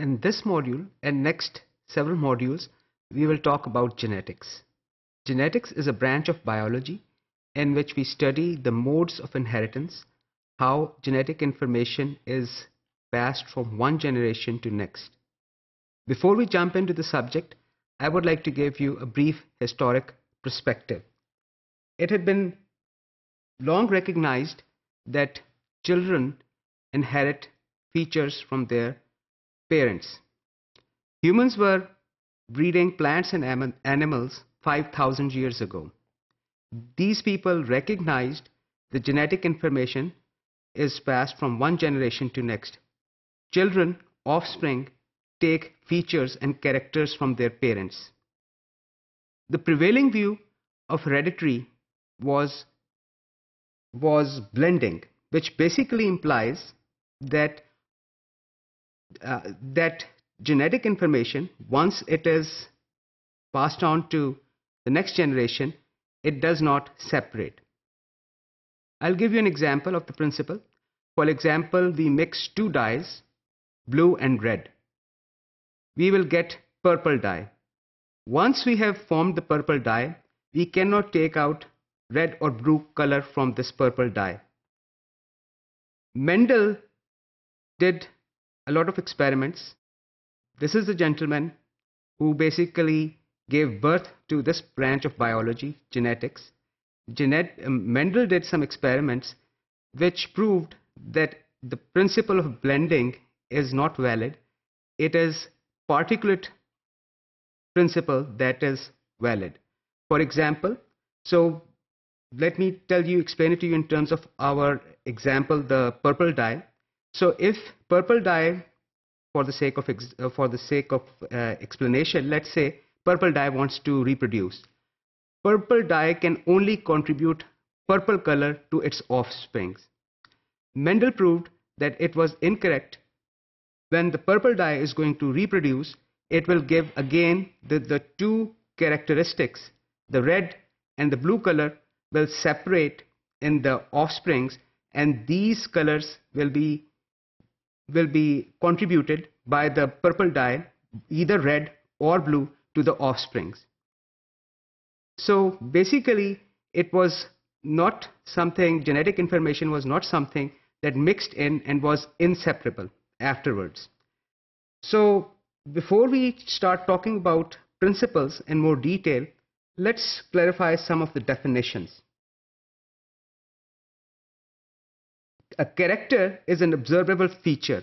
In this module and next several modules, we will talk about genetics. Genetics is a branch of biology in which we study the modes of inheritance, how genetic information is passed from one generation to next. Before we jump into the subject, I would like to give you a brief historic perspective. It had been long recognized that children inherit features from their Parents Humans were breeding plants and animals 5,000 years ago. These people recognized the genetic information is passed from one generation to next. Children, offspring, take features and characters from their parents. The prevailing view of hereditary was, was blending, which basically implies that uh, that genetic information, once it is passed on to the next generation, it does not separate. I'll give you an example of the principle. For example, we mix two dyes, blue and red. We will get purple dye. Once we have formed the purple dye, we cannot take out red or blue color from this purple dye. Mendel did a lot of experiments. This is the gentleman who basically gave birth to this branch of biology, genetics. Genet um, Mendel did some experiments which proved that the principle of blending is not valid. It is particulate principle that is valid. For example, so let me tell you, explain it to you in terms of our example, the purple dye. So if purple dye, for the sake of, uh, for the sake of uh, explanation, let's say purple dye wants to reproduce. Purple dye can only contribute purple color to its offspring. Mendel proved that it was incorrect. When the purple dye is going to reproduce, it will give again the, the two characteristics, the red and the blue color will separate in the offsprings and these colors will be will be contributed by the purple dye, either red or blue, to the offsprings. So basically, it was not something, genetic information was not something that mixed in and was inseparable afterwards. So before we start talking about principles in more detail, let's clarify some of the definitions. a character is an observable feature.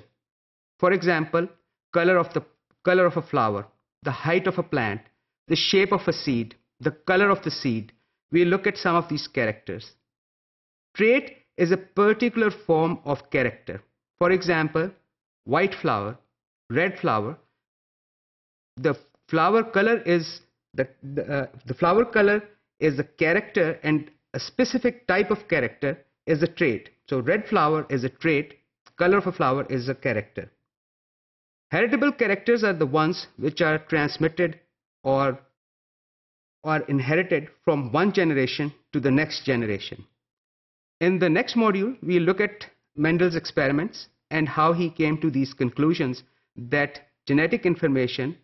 For example, color of the color of a flower, the height of a plant, the shape of a seed, the color of the seed. We look at some of these characters. Trait is a particular form of character. For example, white flower, red flower. The flower color is the, the, uh, the flower color is a character and a specific type of character is a trait. So red flower is a trait, color of a flower is a character. Heritable characters are the ones which are transmitted or are inherited from one generation to the next generation. In the next module, we look at Mendel's experiments and how he came to these conclusions that genetic information,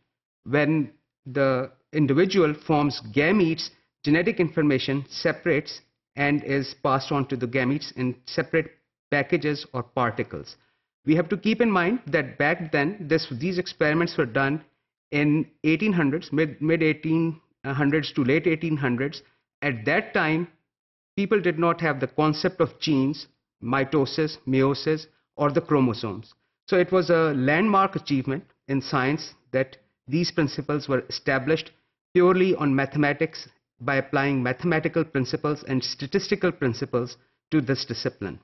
when the individual forms gametes, genetic information separates and is passed on to the gametes in separate packages or particles. We have to keep in mind that back then, this, these experiments were done in 1800s, mid, mid 1800s to late 1800s. At that time, people did not have the concept of genes, mitosis, meiosis, or the chromosomes. So it was a landmark achievement in science that these principles were established purely on mathematics by applying mathematical principles and statistical principles to this discipline.